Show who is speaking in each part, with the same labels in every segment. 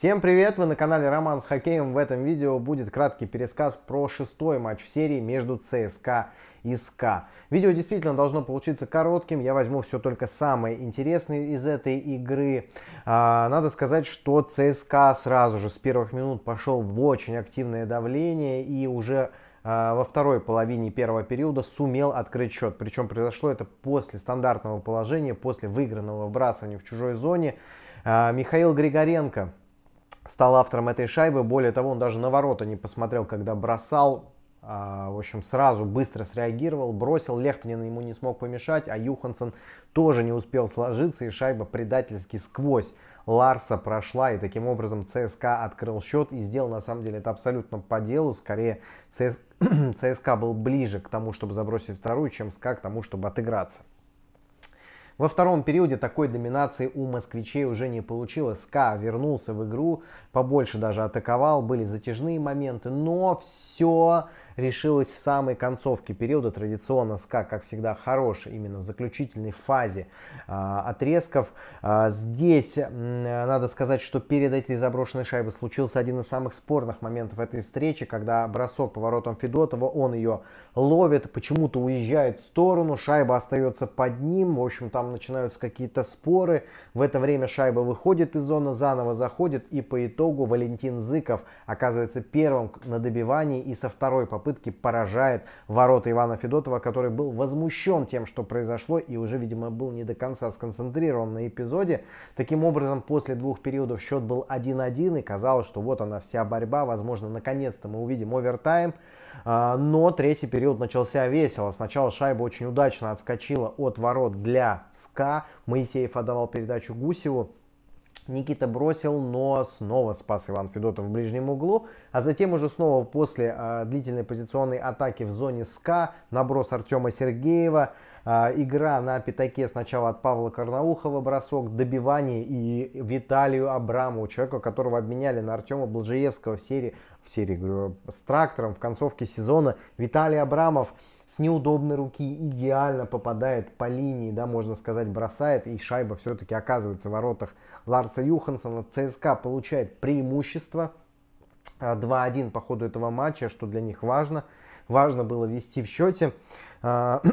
Speaker 1: Всем привет! Вы на канале Роман с хоккеем. В этом видео будет краткий пересказ про шестой матч в серии между ЦСКА и СКА. Видео действительно должно получиться коротким. Я возьму все только самое интересное из этой игры. А, надо сказать, что ЦСКА сразу же с первых минут пошел в очень активное давление и уже а, во второй половине первого периода сумел открыть счет. Причем произошло это после стандартного положения, после выигранного вбрасывания в чужой зоне. А, Михаил Григоренко стал автором этой шайбы. Более того, он даже на ворота не посмотрел, когда бросал. А, в общем, сразу быстро среагировал, бросил. Лехтанин ему не смог помешать, а Юхансон тоже не успел сложиться, и шайба предательски сквозь Ларса прошла, и таким образом ЦСКА открыл счет и сделал, на самом деле, это абсолютно по делу. Скорее, ЦС... ЦСКА был ближе к тому, чтобы забросить вторую, чем СКА к тому, чтобы отыграться. Во втором периоде такой доминации у москвичей уже не получилось. СКА вернулся в игру, побольше даже атаковал, были затяжные моменты, но все решилась в самой концовке периода, традиционно СКА, как всегда, хорош именно в заключительной фазе а, отрезков. А, здесь а, надо сказать, что перед этой заброшенной шайбой случился один из самых спорных моментов этой встречи, когда бросок поворотом Федотова, он ее ловит, почему-то уезжает в сторону, шайба остается под ним, в общем, там начинаются какие-то споры, в это время шайба выходит из зоны, заново заходит, и по итогу Валентин Зыков оказывается первым на добивании и со второй попытки попытки поражает ворота Ивана Федотова, который был возмущен тем, что произошло и уже, видимо, был не до конца сконцентрирован на эпизоде. Таким образом, после двух периодов счет был 1-1 и казалось, что вот она вся борьба, возможно, наконец-то мы увидим овертайм. А, но третий период начался весело. Сначала шайба очень удачно отскочила от ворот для СКА. Моисеев отдавал передачу Гусеву. Никита бросил, но снова спас Иван Федотов в ближнем углу. А затем уже снова после э, длительной позиционной атаки в зоне СК наброс Артема Сергеева. Э, игра на пятаке сначала от Павла Карнаухова бросок, добивание и Виталию Абраму, человека, которого обменяли на Артема Блажиевского в серии, в серии говорю, с трактором в концовке сезона. Виталий Абрамов с неудобной руки идеально попадает по линии, да, можно сказать, бросает, и шайба все-таки оказывается в воротах Ларса Юхансона. ЦСКА получает преимущество 2-1 а, по ходу этого матча, что для них важно. Важно было вести в счете. А,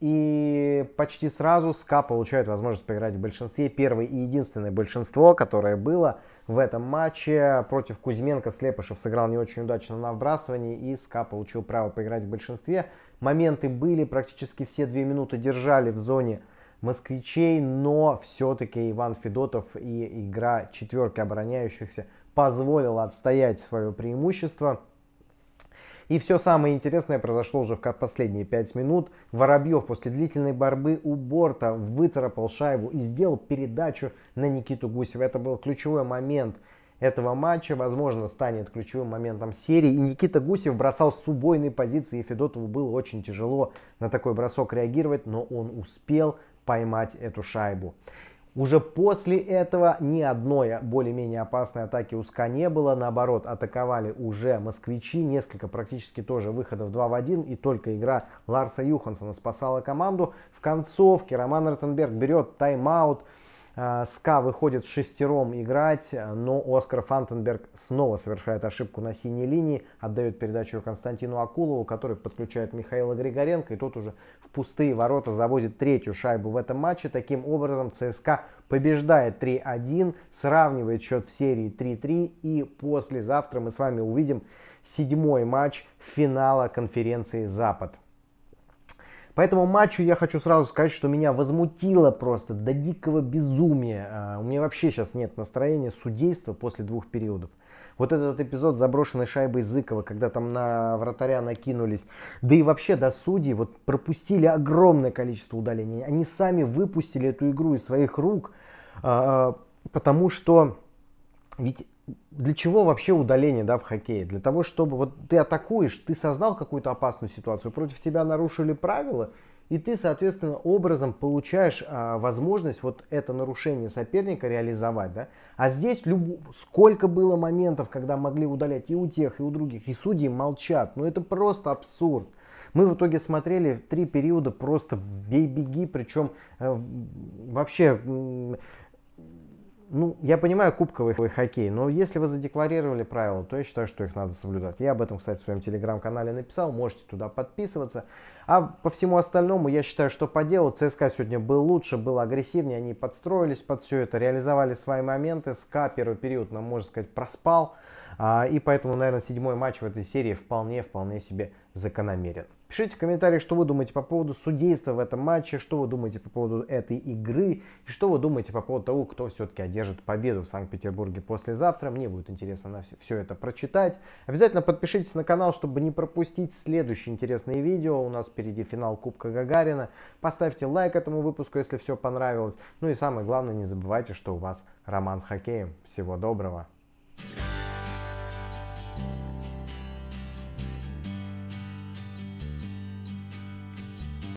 Speaker 1: И почти сразу СКА получает возможность поиграть в большинстве. Первое и единственное большинство, которое было в этом матче против Кузьменко Слепышев сыграл не очень удачно на вбрасывании. И СКА получил право поиграть в большинстве. Моменты были, практически все две минуты держали в зоне москвичей. Но все-таки Иван Федотов и игра четверки обороняющихся позволила отстоять свое преимущество – и все самое интересное произошло уже в последние 5 минут. Воробьев после длительной борьбы у борта выцарапал шайбу и сделал передачу на Никиту Гусева. Это был ключевой момент этого матча, возможно, станет ключевым моментом серии. И Никита Гусев бросал с убойной позиции, и Федотову было очень тяжело на такой бросок реагировать, но он успел поймать эту шайбу. Уже после этого ни одной более-менее опасной атаки УСКА не было. Наоборот, атаковали уже москвичи. Несколько практически тоже выходов 2 в 1. И только игра Ларса Юхансона спасала команду. В концовке Роман Ротенберг берет тайм-аут. Э, СКА выходит шестером играть, э, но Оскар Фантенберг снова совершает ошибку на синей линии, отдает передачу Константину Акулову, который подключает Михаила Григоренко, и тот уже в пустые ворота завозит третью шайбу в этом матче. Таким образом, ЦСКА побеждает 3-1, сравнивает счет в серии 3-3, и послезавтра мы с вами увидим седьмой матч финала конференции «Запад». По этому матчу я хочу сразу сказать, что меня возмутило просто до дикого безумия. А, у меня вообще сейчас нет настроения судейства после двух периодов. Вот этот эпизод заброшенной шайбы Зыкова, когда там на вратаря накинулись. Да и вообще до судей вот пропустили огромное количество удалений. Они сами выпустили эту игру из своих рук, а, а, потому что ведь для чего вообще удаление да, в хоккее? Для того, чтобы вот ты атакуешь, ты создал какую-то опасную ситуацию, против тебя нарушили правила, и ты, соответственно, образом получаешь а, возможность вот это нарушение соперника реализовать, да. А здесь люб... сколько было моментов, когда могли удалять и у тех, и у других, и судьи молчат. Ну это просто абсурд. Мы в итоге смотрели три периода просто бей-беги, причем э, вообще э, ну, я понимаю кубковый хоккей, но если вы задекларировали правила, то я считаю, что их надо соблюдать. Я об этом, кстати, в своем телеграм-канале написал, можете туда подписываться. А по всему остальному, я считаю, что по делу ЦСКА сегодня был лучше, был агрессивнее, они подстроились под все это, реализовали свои моменты. СКА первый период, нам можно сказать, проспал. А, и поэтому, наверное, седьмой матч в этой серии вполне, вполне себе закономерен. Пишите в комментариях, что вы думаете по поводу судейства в этом матче, что вы думаете по поводу этой игры, и что вы думаете по поводу того, кто все-таки одержит победу в Санкт-Петербурге послезавтра. Мне будет интересно на все, все это прочитать. Обязательно подпишитесь на канал, чтобы не пропустить следующие интересные видео. У нас впереди финал Кубка Гагарина. Поставьте лайк этому выпуску, если все понравилось. Ну и самое главное, не забывайте, что у вас роман с хоккеем. Всего доброго!